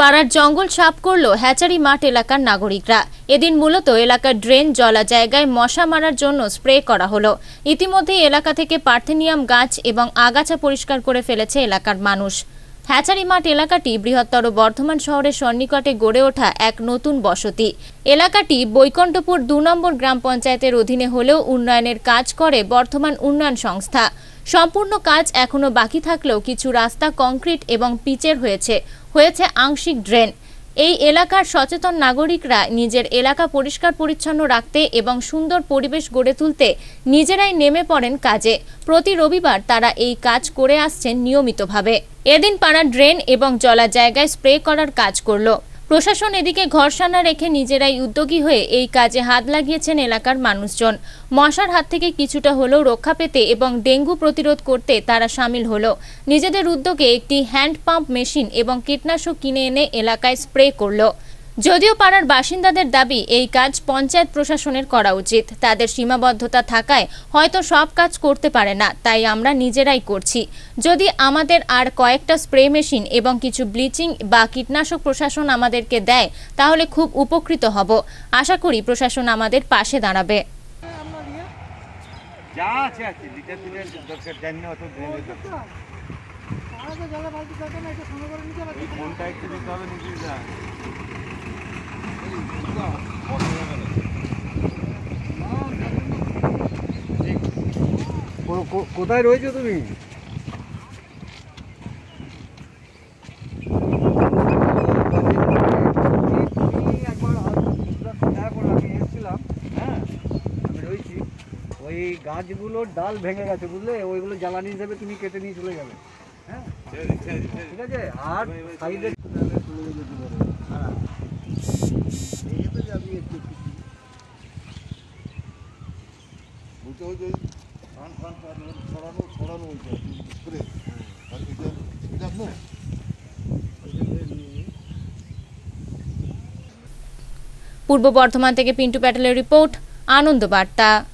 পাড়ার জঙ্গল সাপ করল হ্যাচারি মাঠ এলাকার নাগরিকরা এদিন মূলত এলাকার ড্রেন জলা জায়গায় মশা মারার জন্য স্প্রে করা হলো ইতিমধ্যে এলাকা থেকে পার্থেনিয়াম গাছ এবং আগাছা পরিষ্কার করে ফেলেছে এলাকার মানুষ হ্যাচারি মাঠ এলাকাটি বৃহত্তর বর্ধমান শহরের সন্নিকটে গড়ে ওঠা এক নতুন বসতি এলাকাটি বৈকণ্ঠপুর দু নম্বর গ্রাম পঞ্চায়েতের অধীনে হলেও উন্নয়নের কাজ করে বর্ধমান উন্নয়ন সংস্থা সম্পূর্ণ কাজ এখনও বাকি থাকলেও কিছু রাস্তা কংক্রিট এবং পিচের হয়েছে হয়েছে আংশিক ড্রেন এই এলাকার সচেতন নাগরিকরা নিজের এলাকা পরিষ্কার পরিচ্ছন্ন রাখতে এবং সুন্দর পরিবেশ গড়ে তুলতে নিজেরাই নেমে পড়েন কাজে প্রতি রবিবার তারা এই কাজ করে আসছেন নিয়মিতভাবে এদিন পাড়া ড্রেন এবং জলা জায়গায় স্প্রে করার কাজ করলো প্রশাসন এদিকে ঘরসানা রেখে নিজেরাই উদ্যোগী হয়ে এই কাজে হাত লাগিয়েছেন এলাকার মানুষজন মশার হাত থেকে কিছুটা হলেও রক্ষা পেতে এবং ডেঙ্গু প্রতিরোধ করতে তারা সামিল হলো নিজেদের উদ্যোগে একটি হ্যান্ড পাম্প মেশিন এবং কীটনাশক কিনে এনে এলাকায় স্প্রে করলো যদিও পাড়ার বাসিন্দাদের দাবি এই কাজ পঞ্চায়েত প্রশাসনের করা উচিত তাদের সীমাবদ্ধতা থাকায় হয়তো সব কাজ করতে পারে না তাই আমরা নিজেরাই করছি যদি আমাদের আর কয়েকটা স্প্রে মেশিন এবং কিছু ব্লিচিং বা কীটনাশক প্রশাসন আমাদেরকে দেয় তাহলে খুব উপকৃত হব আশা করি প্রশাসন আমাদের পাশে দাঁড়াবে আগে না এটা করে নিতে একটু হবে নিজে যা কোথায় রয়েছো তুমি ওই গাছগুলোর ডাল ভেঙে গেছে বুঝলে ওইগুলো জ্বালানি হিসেবে তুমি কেটে নিয়ে চলে যাবে হ্যাঁ ঠিক আছে আর ওইটা ওই যে ফান ফান ছড়ানো ছড়ানো ওইটা স্প্রে আর এটা পূর্ব বর্ধমান থেকে পিন্টু প্যাটেলের রিপোর্ট আনন্দ বার্তা